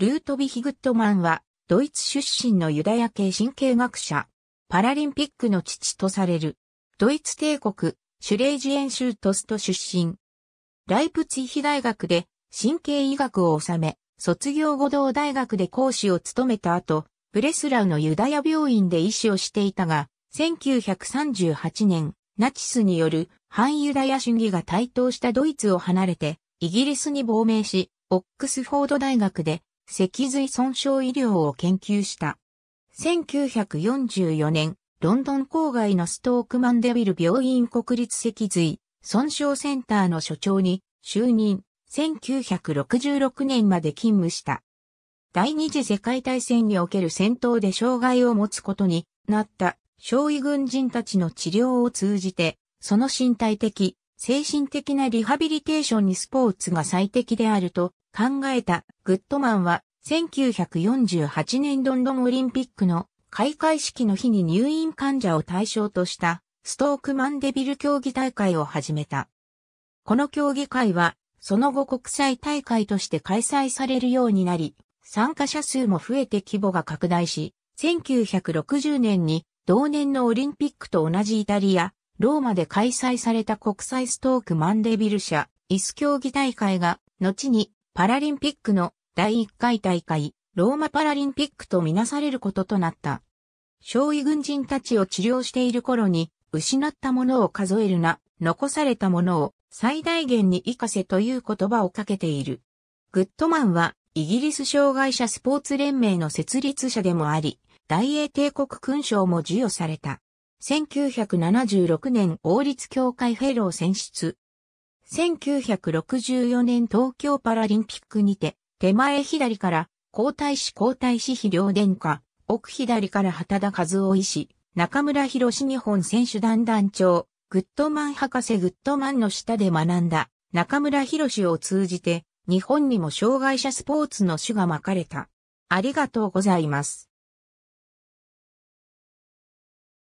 ルートヴィヒ・グットマンは、ドイツ出身のユダヤ系神経学者、パラリンピックの父とされる、ドイツ帝国、シュレージエンシュートスト出身。ライプツィヒ大学で神経医学を治め、卒業後同大学で講師を務めた後、ブレスラウのユダヤ病院で医師をしていたが、1938年、ナチスによる反ユダヤ主義が台頭したドイツを離れて、イギリスに亡命し、オックスフォード大学で脊髄損傷医療を研究した。1944年、ロンドン郊外のストークマンデビル病院国立脊髄損傷センターの所長に就任、1966年まで勤務した。第二次世界大戦における戦闘で障害を持つことになった小痍軍人たちの治療を通じて、その身体的、精神的なリハビリテーションにスポーツが最適であると考えたグッドマンは1948年ロンドンオリンピックの開会式の日に入院患者を対象としたストークマンデビル競技大会を始めた。この競技会はその後国際大会として開催されるようになり、参加者数も増えて規模が拡大し、1960年に同年のオリンピックと同じイタリア、ローマで開催された国際ストークマンデビル社、イス競技大会が、後にパラリンピックの第1回大会、ローマパラリンピックとみなされることとなった。少尉軍人たちを治療している頃に、失ったものを数えるな、残されたものを最大限に活かせという言葉をかけている。グッドマンは、イギリス障害者スポーツ連盟の設立者でもあり、大英帝国勲章も授与された。1976年王立協会フェロー選出、1964年東京パラリンピックにて、手前左から皇太子皇太子妃両殿下、奥左から畑田和夫医師、中村博士日本選手団団長、グッドマン博士グッドマンの下で学んだ中村博士を通じて日本にも障害者スポーツの種がまかれた。ありがとうございます。